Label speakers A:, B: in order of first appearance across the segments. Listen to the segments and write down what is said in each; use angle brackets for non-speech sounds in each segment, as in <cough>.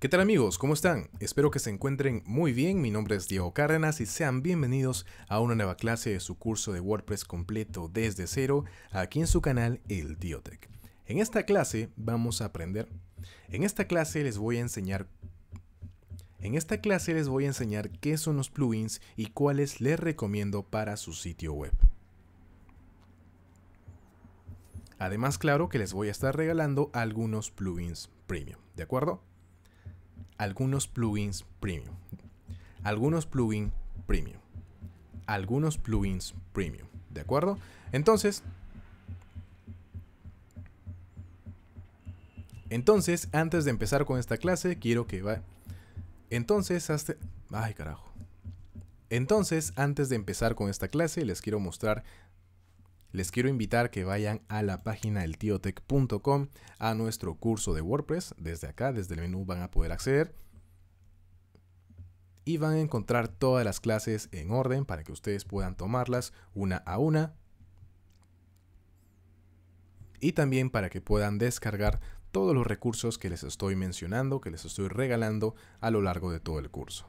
A: ¿Qué tal amigos? ¿Cómo están? Espero que se encuentren muy bien. Mi nombre es Diego Cárdenas y sean bienvenidos a una nueva clase de su curso de WordPress completo desde cero aquí en su canal El Diotech. En esta clase vamos a aprender. En esta clase les voy a enseñar en esta clase les voy a enseñar qué son los plugins y cuáles les recomiendo para su sitio web. Además, claro que les voy a estar regalando algunos plugins premium, ¿de acuerdo? algunos plugins premium. Algunos plugins premium. Algunos plugins premium. ¿De acuerdo? Entonces, Entonces, antes de empezar con esta clase, quiero que va. Entonces, hasta. Ay, carajo. Entonces, antes de empezar con esta clase, les quiero mostrar les quiero invitar que vayan a la página eltiotech.com a nuestro curso de WordPress. Desde acá, desde el menú van a poder acceder. Y van a encontrar todas las clases en orden para que ustedes puedan tomarlas una a una. Y también para que puedan descargar todos los recursos que les estoy mencionando, que les estoy regalando a lo largo de todo el curso.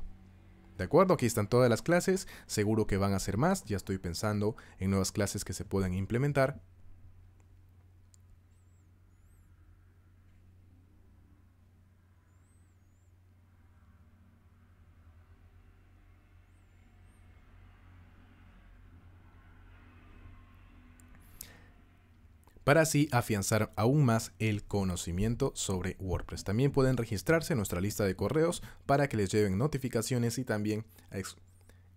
A: ¿De acuerdo? Aquí están todas las clases, seguro que van a ser más, ya estoy pensando en nuevas clases que se puedan implementar para así afianzar aún más el conocimiento sobre WordPress. También pueden registrarse en nuestra lista de correos para que les lleven notificaciones y también,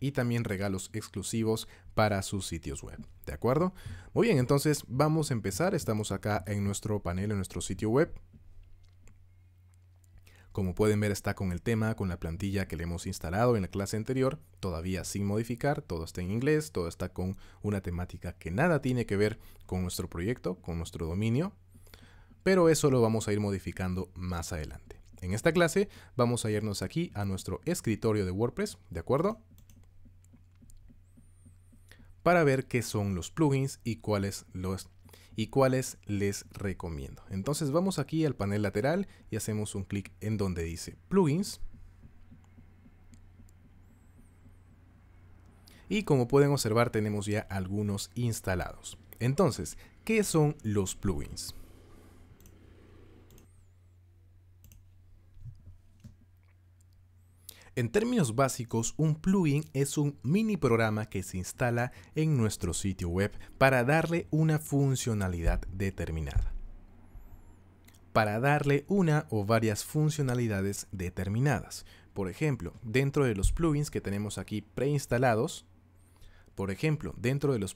A: y también regalos exclusivos para sus sitios web. ¿De acuerdo? Muy bien, entonces vamos a empezar. Estamos acá en nuestro panel, en nuestro sitio web. Como pueden ver está con el tema, con la plantilla que le hemos instalado en la clase anterior, todavía sin modificar, todo está en inglés, todo está con una temática que nada tiene que ver con nuestro proyecto, con nuestro dominio, pero eso lo vamos a ir modificando más adelante. En esta clase vamos a irnos aquí a nuestro escritorio de WordPress, ¿de acuerdo? Para ver qué son los plugins y cuáles los y cuáles les recomiendo. Entonces vamos aquí al panel lateral y hacemos un clic en donde dice plugins. Y como pueden observar tenemos ya algunos instalados. Entonces, ¿qué son los plugins? En términos básicos, un plugin es un mini programa que se instala en nuestro sitio web para darle una funcionalidad determinada. Para darle una o varias funcionalidades determinadas. Por ejemplo, dentro de los plugins que tenemos aquí preinstalados, por ejemplo, dentro de los,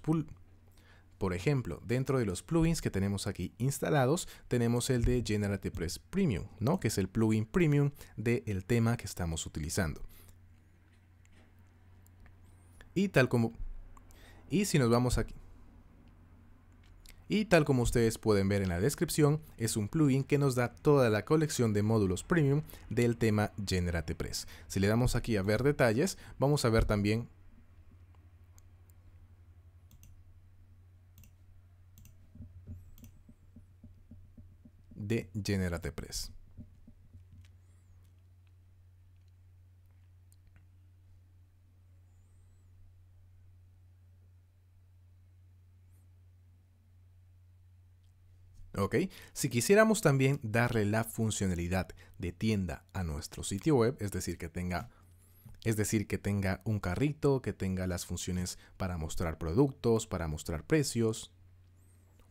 A: por ejemplo, dentro de los plugins que tenemos aquí instalados, tenemos el de GeneratePress Premium, ¿no? que es el plugin premium del tema que estamos utilizando. Y tal como... Y si nos vamos aquí... Y tal como ustedes pueden ver en la descripción, es un plugin que nos da toda la colección de módulos premium del tema GeneratePress. Si le damos aquí a ver detalles, vamos a ver también de generatepress ¿Ok? Si quisiéramos también darle la funcionalidad de tienda a nuestro sitio web, es decir, que tenga es decir, que tenga un carrito, que tenga las funciones para mostrar productos, para mostrar precios,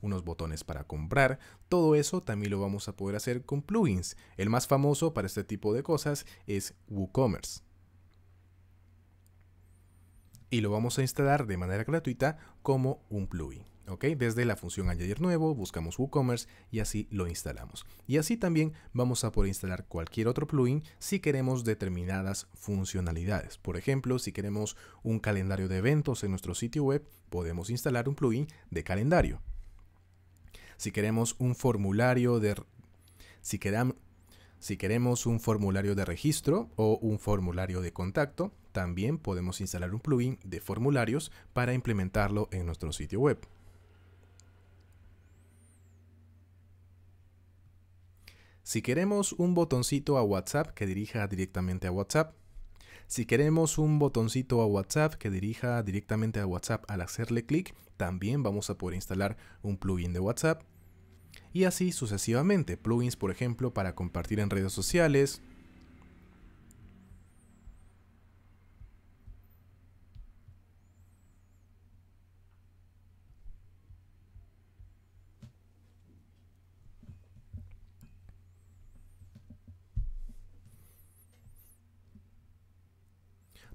A: unos botones para comprar. Todo eso también lo vamos a poder hacer con plugins. El más famoso para este tipo de cosas es WooCommerce. Y lo vamos a instalar de manera gratuita como un plugin. ¿ok? Desde la función añadir nuevo, buscamos WooCommerce y así lo instalamos. Y así también vamos a poder instalar cualquier otro plugin si queremos determinadas funcionalidades. Por ejemplo, si queremos un calendario de eventos en nuestro sitio web, podemos instalar un plugin de calendario. Si queremos un formulario de si, si queremos un formulario de registro o un formulario de contacto, también podemos instalar un plugin de formularios para implementarlo en nuestro sitio web. Si queremos un botoncito a WhatsApp que dirija directamente a WhatsApp, si queremos un botoncito a WhatsApp que dirija directamente a WhatsApp al hacerle clic, también vamos a poder instalar un plugin de WhatsApp. Y así sucesivamente, plugins por ejemplo para compartir en redes sociales,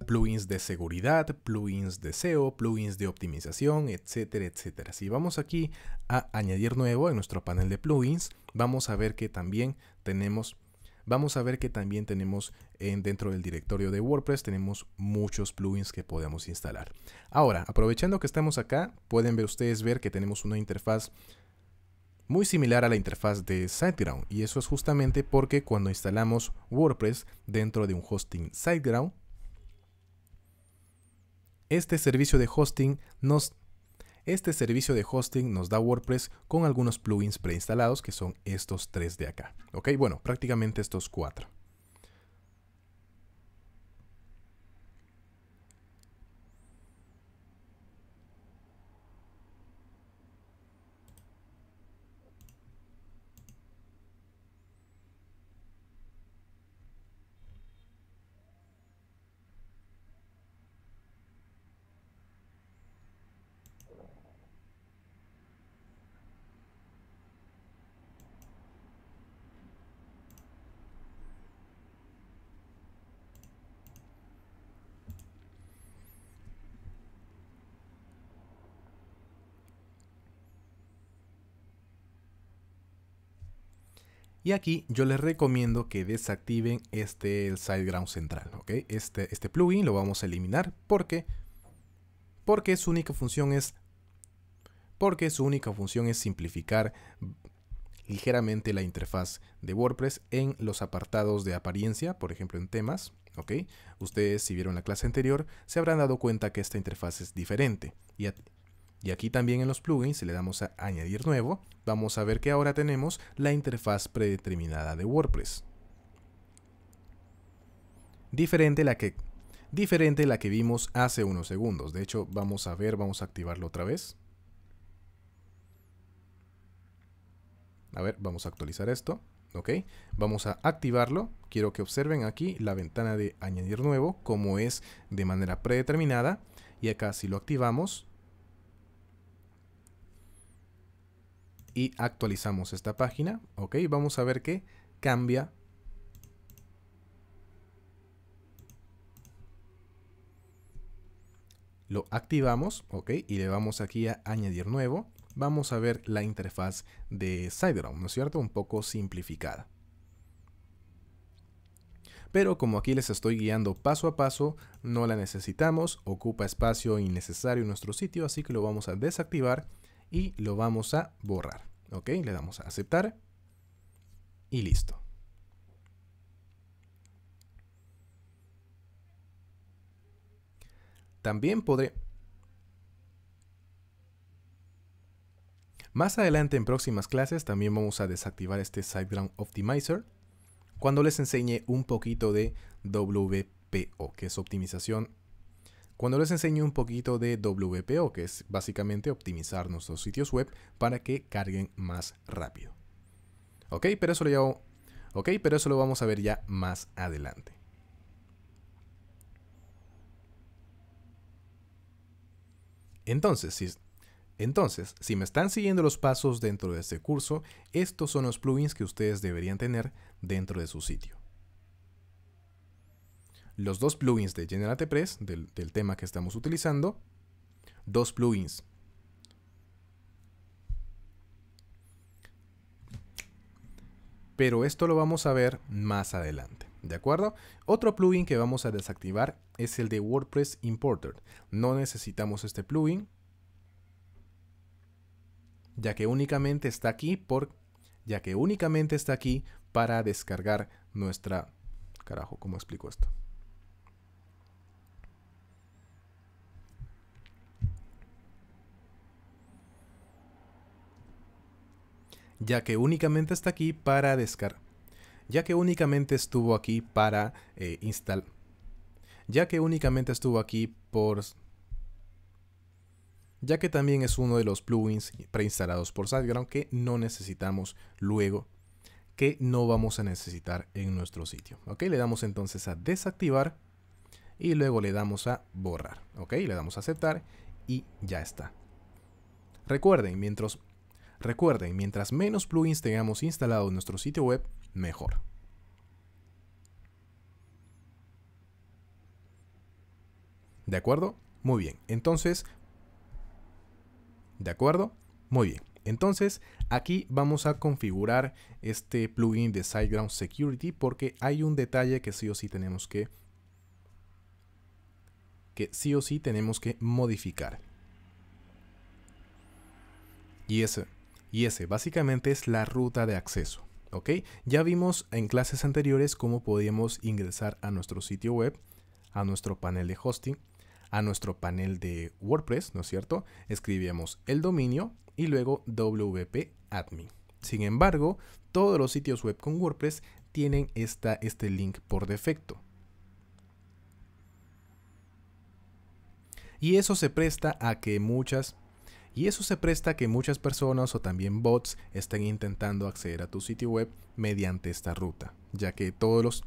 A: plugins de seguridad, plugins de SEO, plugins de optimización, etcétera, etcétera. Si vamos aquí a añadir nuevo en nuestro panel de plugins, vamos a ver que también tenemos vamos a ver que también tenemos en, eh, dentro del directorio de WordPress tenemos muchos plugins que podemos instalar. Ahora, aprovechando que estamos acá, pueden ver ustedes ver que tenemos una interfaz muy similar a la interfaz de SiteGround y eso es justamente porque cuando instalamos WordPress dentro de un hosting SiteGround este servicio de hosting nos este servicio de nos da WordPress con algunos plugins preinstalados que son estos tres de acá. Ok, bueno, prácticamente estos cuatro. Y aquí yo les recomiendo que desactiven este el ground central, ¿ok? Este, este plugin lo vamos a eliminar porque, porque su única función es porque su única función es simplificar ligeramente la interfaz de WordPress en los apartados de apariencia, por ejemplo en temas, ¿ok? Ustedes si vieron la clase anterior se habrán dado cuenta que esta interfaz es diferente y, y aquí también en los plugins, si le damos a añadir nuevo, vamos a ver que ahora tenemos la interfaz predeterminada de WordPress. Diferente la que, diferente la que vimos hace unos segundos. De hecho, vamos a ver, vamos a activarlo otra vez. A ver, vamos a actualizar esto. ¿ok? Vamos a activarlo. Quiero que observen aquí la ventana de añadir nuevo, como es de manera predeterminada. Y acá si lo activamos, y actualizamos esta página. Ok, vamos a ver que cambia. Lo activamos, ok, y le vamos aquí a añadir nuevo. Vamos a ver la interfaz de SiteGround, ¿no es cierto? Un poco simplificada. Pero como aquí les estoy guiando paso a paso, no la necesitamos, ocupa espacio innecesario en nuestro sitio, así que lo vamos a desactivar y lo vamos a borrar. ¿Ok? Le damos a aceptar y listo. También podré... Más adelante en próximas clases también vamos a desactivar este SiteGround Optimizer cuando les enseñe un poquito de WPO, que es optimización cuando les enseño un poquito de WPO, que es básicamente optimizar nuestros sitios web para que carguen más rápido. Ok, pero eso lo, pero eso lo vamos a ver ya más adelante. Entonces entonces, si me están siguiendo los pasos dentro de este curso, estos son los plugins que ustedes deberían tener dentro de su sitio los dos plugins de GeneratePress, Press, del, tema que estamos utilizando, dos plugins. Pero esto lo vamos a ver más adelante, ¿de acuerdo? Otro plugin que vamos a desactivar es el de WordPress Importer. No necesitamos este plugin, ya que únicamente está aquí por ya que únicamente está aquí para descargar nuestra carajo, ¿cómo explico esto? ya que únicamente está aquí para descargar, ya que únicamente estuvo aquí para eh, instalar, ya que únicamente estuvo aquí por ya que también es uno de los plugins preinstalados por SiteGround que no necesitamos luego, que no vamos a necesitar en nuestro sitio. ¿ok? Le damos entonces a desactivar y luego le damos a borrar. ¿ok? Le damos a aceptar y ya está. Recuerden, mientras Recuerden, mientras menos plugins tengamos instalados en nuestro sitio web, mejor. ¿De acuerdo? Muy bien. Entonces, ¿de acuerdo? Muy bien. Entonces, aquí vamos a configurar este plugin de SiteGround Security porque hay un detalle que sí o sí tenemos que que sí o sí tenemos que modificar. Y es y ese básicamente es la ruta de acceso. Ya vimos en clases anteriores cómo podíamos ingresar a nuestro sitio web, a nuestro panel de hosting, a nuestro panel de WordPress, ¿no es cierto? Escribíamos el dominio y luego WP admin. Sin embargo, todos los sitios web con WordPress tienen esta, este link por defecto. Y eso se presta a que muchas y eso se presta a que muchas personas o también bots estén intentando acceder a tu sitio web mediante esta ruta, ya que todos los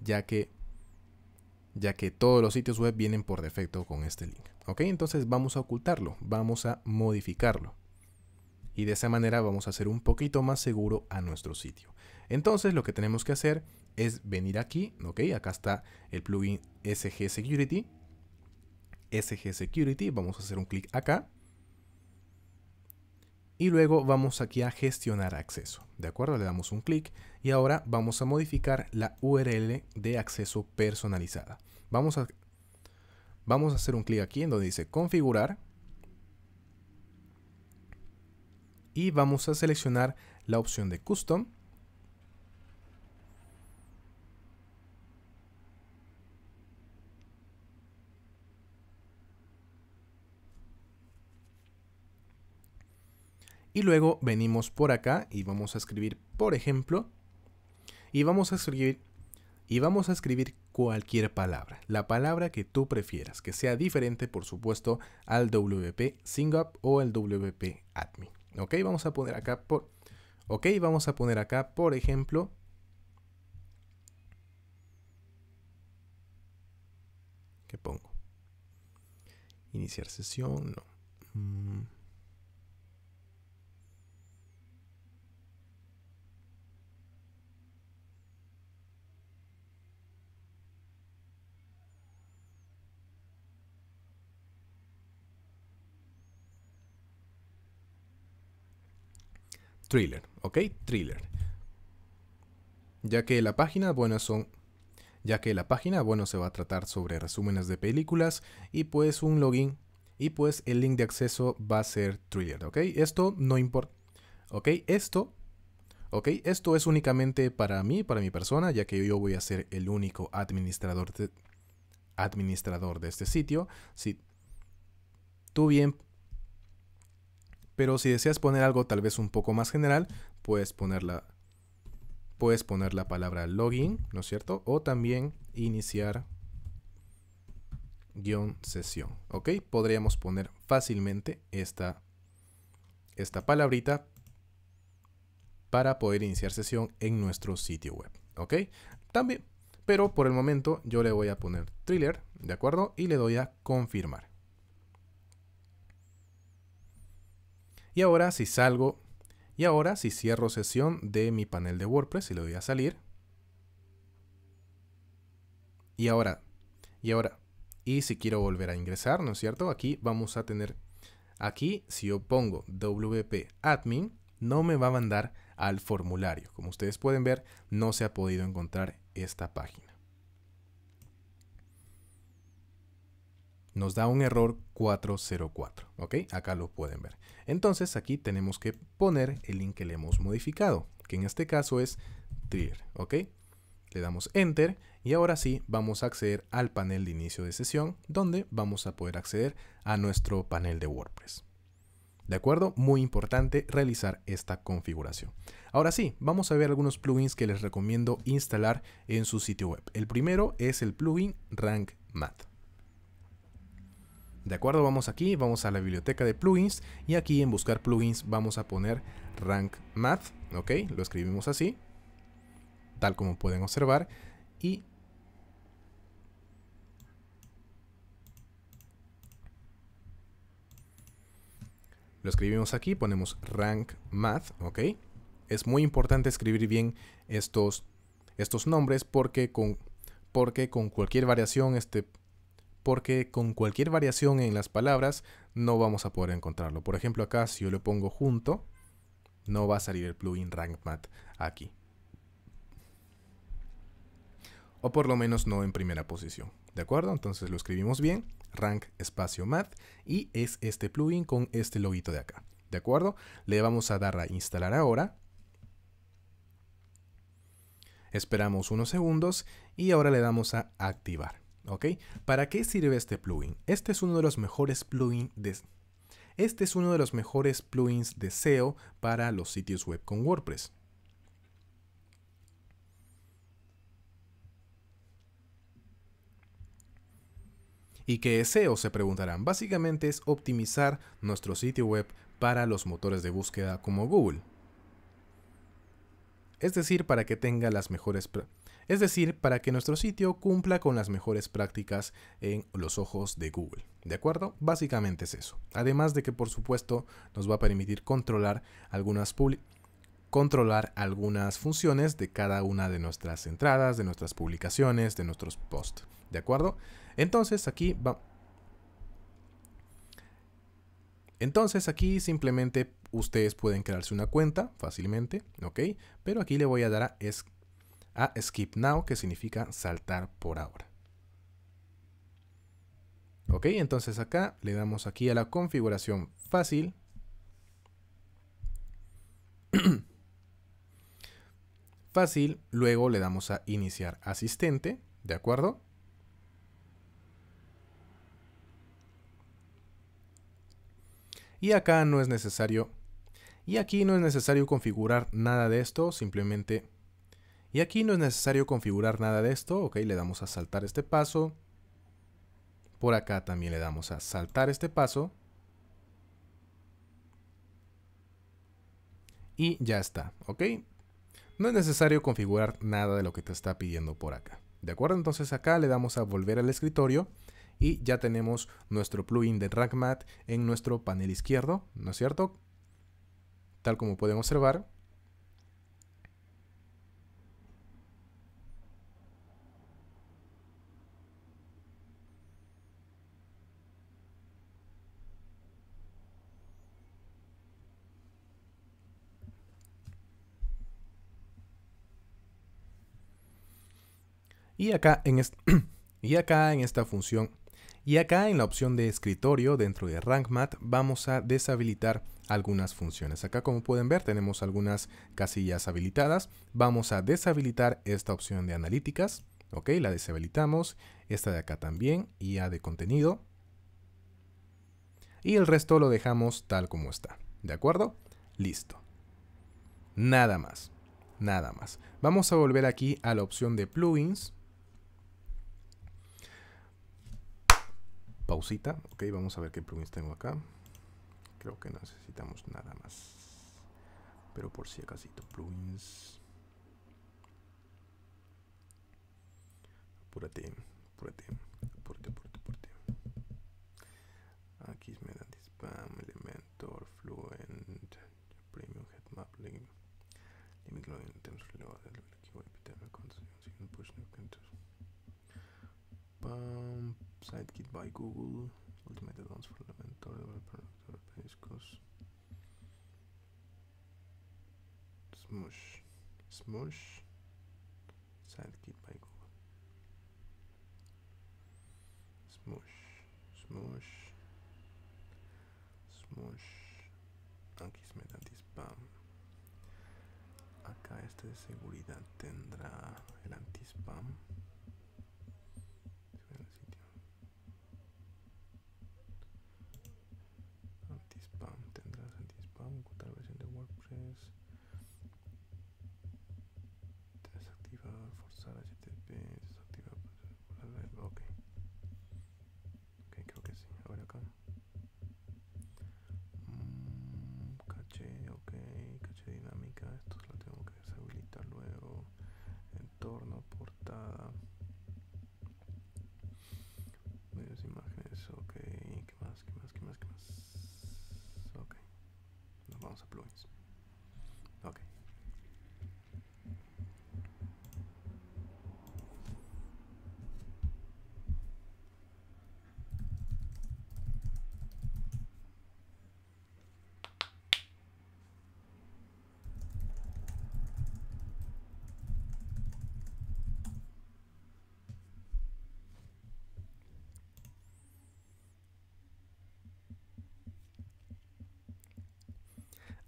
A: ya que ya que todos los sitios web vienen por defecto con este link. Entonces vamos a ocultarlo, vamos a modificarlo. Y de esa manera vamos a hacer un poquito más seguro a nuestro sitio. Entonces lo que tenemos que hacer es venir aquí, Acá está el plugin SG Security. SG Security, vamos a hacer un clic acá y luego vamos aquí a gestionar acceso. ¿De acuerdo? Le damos un clic y ahora vamos a modificar la URL de acceso personalizada. Vamos a, vamos a hacer un clic aquí en donde dice configurar y vamos a seleccionar la opción de custom Y luego venimos por acá y vamos a escribir, por ejemplo, y vamos a escribir y vamos a escribir cualquier palabra, la palabra que tú prefieras, que sea diferente, por supuesto, al WP SingUp o el WP Admin. Ok, vamos a poner acá por. Ok, vamos a poner acá, por ejemplo.
B: ¿Qué pongo? Iniciar sesión, no. Mm.
A: Thriller, ¿ok? Thriller. Ya que la página, bueno, son ya que la página, bueno, se va a tratar sobre resúmenes de películas y pues un login y pues el link de acceso va a ser Thriller, ¿ok? Esto no importa, ¿ok? Esto, ¿ok? Esto es únicamente para mí, para mi persona, ya que yo voy a ser el único administrador de, administrador de este sitio. Si tú bien, pero si deseas poner algo tal vez un poco más general, puedes poner la, puedes poner la palabra login, ¿no es cierto? O también iniciar guión sesión, ¿ok? Podríamos poner fácilmente esta, esta palabrita para poder iniciar sesión en nuestro sitio web, ¿ok? También, pero por el momento yo le voy a poner thriller, ¿de acuerdo? Y le doy a confirmar. Y ahora si salgo, y ahora si cierro sesión de mi panel de WordPress y le doy a salir. Y ahora, y ahora, y si quiero volver a ingresar, ¿no es cierto? Aquí vamos a tener, aquí si yo pongo WP admin, no me va a mandar al formulario. Como ustedes pueden ver, no se ha podido encontrar esta página. nos da un error 404, ¿ok? Acá lo pueden ver. Entonces aquí tenemos que poner el link que le hemos modificado, que en este caso es Trigger, ¿ok? Le damos Enter y ahora sí vamos a acceder al panel de inicio de sesión, donde vamos a poder acceder a nuestro panel de WordPress. ¿De acuerdo? Muy importante realizar esta configuración. Ahora sí, vamos a ver algunos plugins que les recomiendo instalar en su sitio web. El primero es el plugin Rank Math. De acuerdo, vamos aquí, vamos a la biblioteca de plugins y aquí en buscar plugins vamos a poner Rank Math, ok, lo escribimos así, tal como pueden observar y lo escribimos aquí, ponemos Rank Math, ok, es muy importante escribir bien estos, estos nombres porque con, porque con cualquier variación este porque con cualquier variación en las palabras no vamos a poder encontrarlo. Por ejemplo, acá si yo lo pongo junto, no va a salir el plugin RankMath aquí. O por lo menos no en primera posición. ¿De acuerdo? Entonces lo escribimos bien, rank espacio math, y es este plugin con este loguito de acá. ¿De acuerdo? Le vamos a dar a instalar ahora. Esperamos unos segundos y ahora le damos a activar. ¿ok? ¿Para qué sirve este plugin? Este es uno de los mejores plugins de... Este es uno de los mejores plugins de SEO para los sitios web con WordPress. ¿Y qué es SEO? Se preguntarán. Básicamente es optimizar nuestro sitio web para los motores de búsqueda como Google. Es decir, para que tenga las mejores es decir, para que nuestro sitio cumpla con las mejores prácticas en los ojos de Google. ¿De acuerdo? Básicamente es eso. Además de que por supuesto nos va a permitir controlar algunas controlar algunas funciones de cada una de nuestras entradas, de nuestras publicaciones, de nuestros posts. ¿De acuerdo? Entonces aquí va Entonces aquí simplemente ustedes pueden crearse una cuenta fácilmente, ¿ok? Pero aquí le voy a dar a es a skip now, que significa saltar por ahora. Ok, entonces acá le damos aquí a la configuración fácil. <clears throat> fácil, luego le damos a iniciar asistente, ¿de acuerdo? Y acá no es necesario, y aquí no es necesario configurar nada de esto, simplemente y aquí no es necesario configurar nada de esto, ok, le damos a saltar este paso. Por acá también le damos a saltar este paso. Y ya está, ok. No es necesario configurar nada de lo que te está pidiendo por acá. ¿De acuerdo? Entonces acá le damos a volver al escritorio y ya tenemos nuestro plugin de Ragmat en nuestro panel izquierdo, ¿no es cierto? Tal como pueden observar, Y acá en, <clears throat> y acá en esta función y acá en la opción de escritorio dentro de RankMath vamos a deshabilitar algunas funciones. Acá como pueden ver tenemos algunas casillas habilitadas. Vamos a deshabilitar esta opción de analíticas. Ok, la deshabilitamos. Esta de acá también, y ya de contenido. Y el resto lo dejamos tal como está. ¿De acuerdo? Listo. Nada más. Nada más. Vamos a volver aquí a la opción de plugins. cita, Ok, vamos a ver qué plugins tengo acá. Creo que no necesitamos nada
B: más. Pero por si acaso, plugins. Apúrate, apúrate, apúrate, apúrate, apúrate. Aquí me dan spam, elementor, fluent, premium, headmap, link, limit login, items, reload, el archivo, epitema, signo, push, new, pam, sidekit by Google, Ultimate Advanced for Elementor, Developer, Discos, Smush, Smush, sidekit by Google, Smush, Smush, Smush, aquí se da anti-spam. Acá este de seguridad tendrá el anti-spam.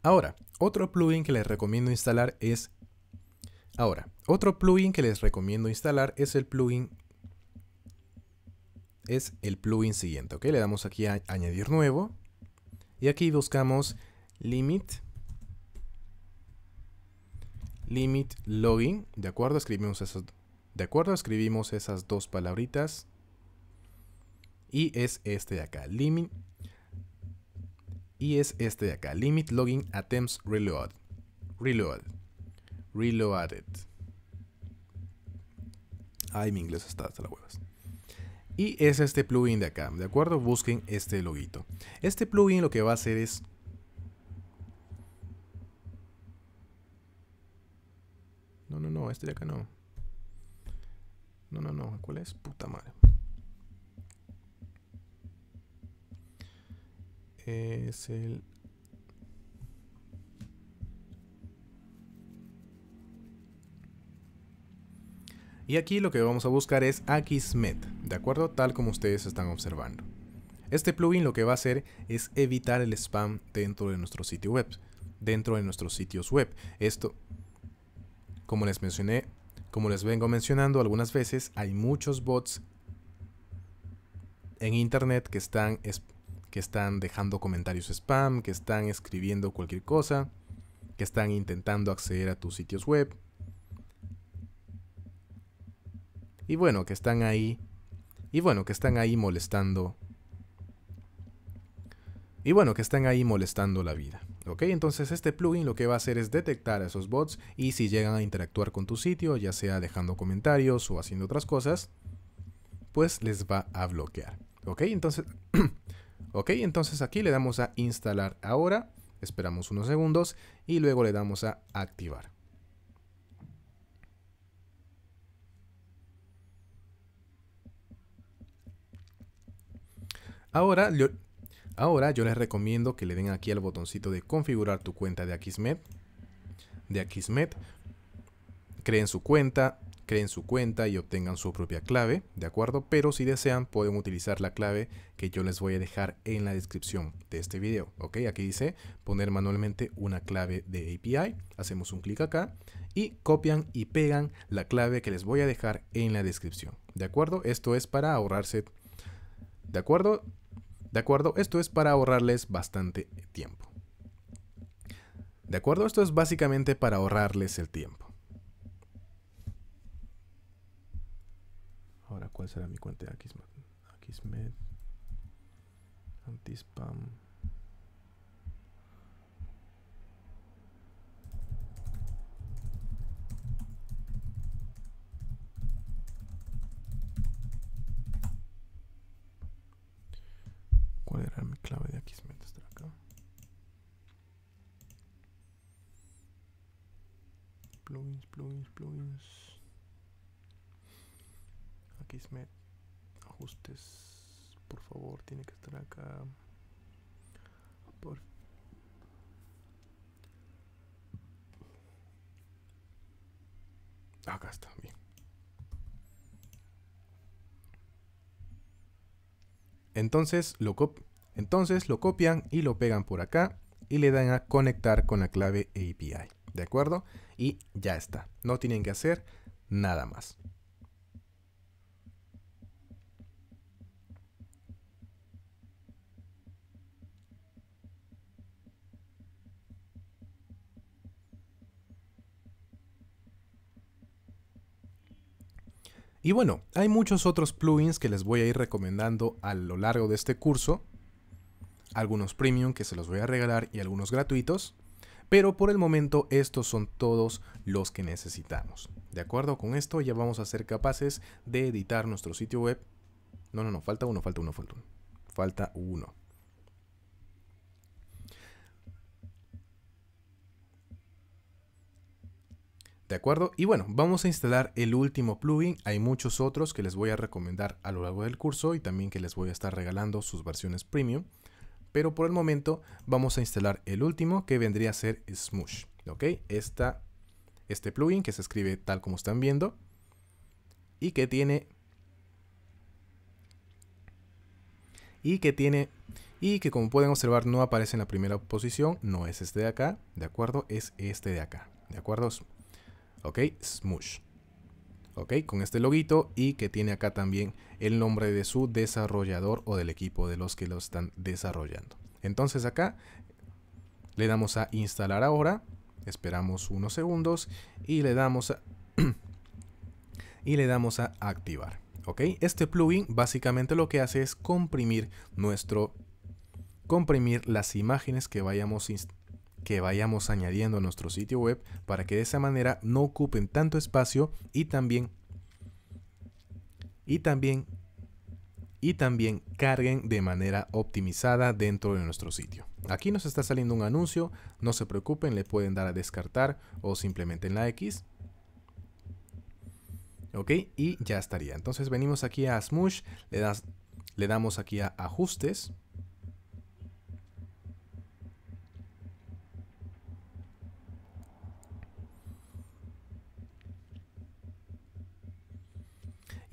A: Ahora, otro plugin que les recomiendo instalar es Ahora, otro plugin que les recomiendo instalar es el plugin es el plugin siguiente, ¿ok? Le damos aquí a añadir nuevo y aquí buscamos limit limit login, ¿de acuerdo? Escribimos esas de acuerdo, escribimos esas dos palabritas y es este de acá, limit y es este de acá, Limit Login Attempts Reload. Reload. Reloaded. Ay, mi inglés está hasta las huevas. Y es este plugin de acá, ¿de acuerdo? Busquen este loguito. Este plugin lo que va a hacer es...
B: No, no, no, este de acá no. No, no, no, ¿cuál es? Puta madre. es el
A: Y aquí lo que vamos a buscar es Akismet, ¿de acuerdo? Tal como ustedes están observando. Este plugin lo que va a hacer es evitar el spam dentro de nuestro sitio web, dentro de nuestros sitios web. Esto, como les mencioné, como les vengo mencionando algunas veces, hay muchos bots en internet que están que están dejando comentarios spam, que están escribiendo cualquier cosa, que están intentando acceder a tus sitios web. Y bueno, que están ahí. Y bueno, que están ahí molestando. Y bueno, que están ahí molestando la vida. ¿Ok? Entonces este plugin lo que va a hacer es detectar a esos bots y si llegan a interactuar con tu sitio, ya sea dejando comentarios o haciendo otras cosas, pues les va a bloquear. ¿Ok? Entonces... <clears throat> Ok, entonces aquí le damos a instalar ahora, esperamos unos segundos y luego le damos a activar. Ahora yo, ahora yo les recomiendo que le den aquí al botoncito de configurar tu cuenta de Akismet. De Akismet. Creen su cuenta, creen su cuenta y obtengan su propia clave, ¿de acuerdo? Pero si desean pueden utilizar la clave que yo les voy a dejar en la descripción de este video, ¿ok? Aquí dice poner manualmente una clave de API, hacemos un clic acá y copian y pegan la clave que les voy a dejar en la descripción, ¿de acuerdo? Esto es para ahorrarse, ¿de acuerdo? ¿De acuerdo? Esto es para ahorrarles bastante tiempo. ¿De acuerdo? Esto es básicamente para ahorrarles el tiempo.
B: Ahora, ¿cuál será mi cuenta de Akismet? Akismet. Antispam. ¿Cuál era mi clave de Akismet? Está acá. Plugins, plugins, plugins. Xmet ajustes por favor tiene que estar acá acá está bien
A: entonces lo cop entonces lo copian y lo pegan por acá y le dan a conectar con la clave API de acuerdo y ya está no tienen que hacer nada más Y bueno, hay muchos otros plugins que les voy a ir recomendando a lo largo de este curso. Algunos premium que se los voy a regalar y algunos gratuitos. Pero por el momento estos son todos los que necesitamos. De acuerdo con esto ya vamos a ser capaces de editar nuestro sitio web. No, no, no, falta uno, falta uno, falta uno. Falta uno. ¿De acuerdo? Y bueno, vamos a instalar el último plugin. Hay muchos otros que les voy a recomendar a lo largo del curso y también que les voy a estar regalando sus versiones premium. Pero por el momento vamos a instalar el último que vendría a ser Smush. ¿Ok? Esta, este plugin que se escribe tal como están viendo y que tiene... Y que tiene... Y que como pueden observar no aparece en la primera posición. No es este de acá, ¿de acuerdo? Es este de acá, ¿de acuerdo? ¿ok? Smush. ¿Ok? Con este loguito y que tiene acá también el nombre de su desarrollador o del equipo de los que lo están desarrollando. Entonces acá le damos a instalar ahora, esperamos unos segundos y le damos a, <clears throat> y le damos a activar. ¿Ok? Este plugin básicamente lo que hace es comprimir nuestro comprimir las imágenes que vayamos que vayamos añadiendo a nuestro sitio web para que de esa manera no ocupen tanto espacio y también y también y también carguen de manera optimizada dentro de nuestro sitio. Aquí nos está saliendo un anuncio, no se preocupen, le pueden dar a descartar o simplemente en la X. Ok, y ya estaría. Entonces venimos aquí a Smush, le, das, le damos aquí a ajustes,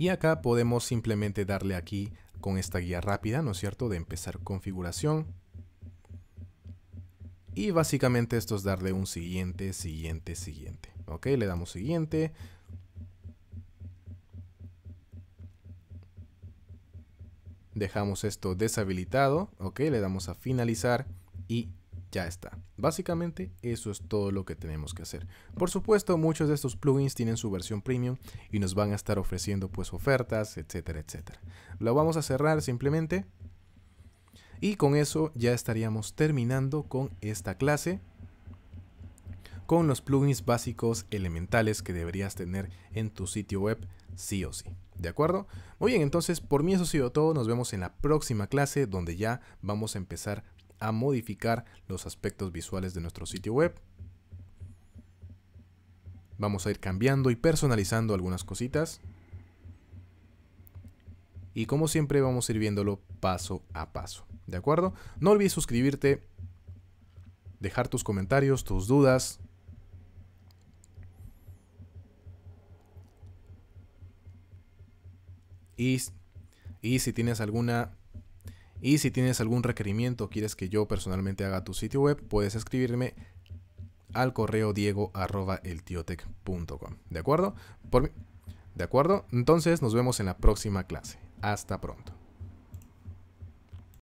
A: Y acá podemos simplemente darle aquí con esta guía rápida, ¿no es cierto?, de empezar configuración. Y básicamente esto es darle un siguiente, siguiente, siguiente. Ok, le damos siguiente. Dejamos esto deshabilitado. Ok, le damos a finalizar y ya está. Básicamente eso es todo lo que tenemos que hacer. Por supuesto, muchos de estos plugins tienen su versión premium y nos van a estar ofreciendo pues ofertas, etcétera, etcétera. Lo vamos a cerrar simplemente. Y con eso ya estaríamos terminando con esta clase con los plugins básicos elementales que deberías tener en tu sitio web sí o sí. ¿De acuerdo? Muy bien, entonces por mí eso ha sido todo. Nos vemos en la próxima clase donde ya vamos a empezar a modificar los aspectos visuales de nuestro sitio web. Vamos a ir cambiando y personalizando algunas cositas. Y como siempre vamos a ir viéndolo paso a paso. ¿De acuerdo? No olvides suscribirte, dejar tus comentarios, tus dudas, Y, y, si tienes alguna y si tienes algún requerimiento o quieres que yo personalmente haga tu sitio web, puedes escribirme al correo diego ¿De acuerdo? ¿De acuerdo? Entonces nos vemos en la próxima clase. Hasta pronto.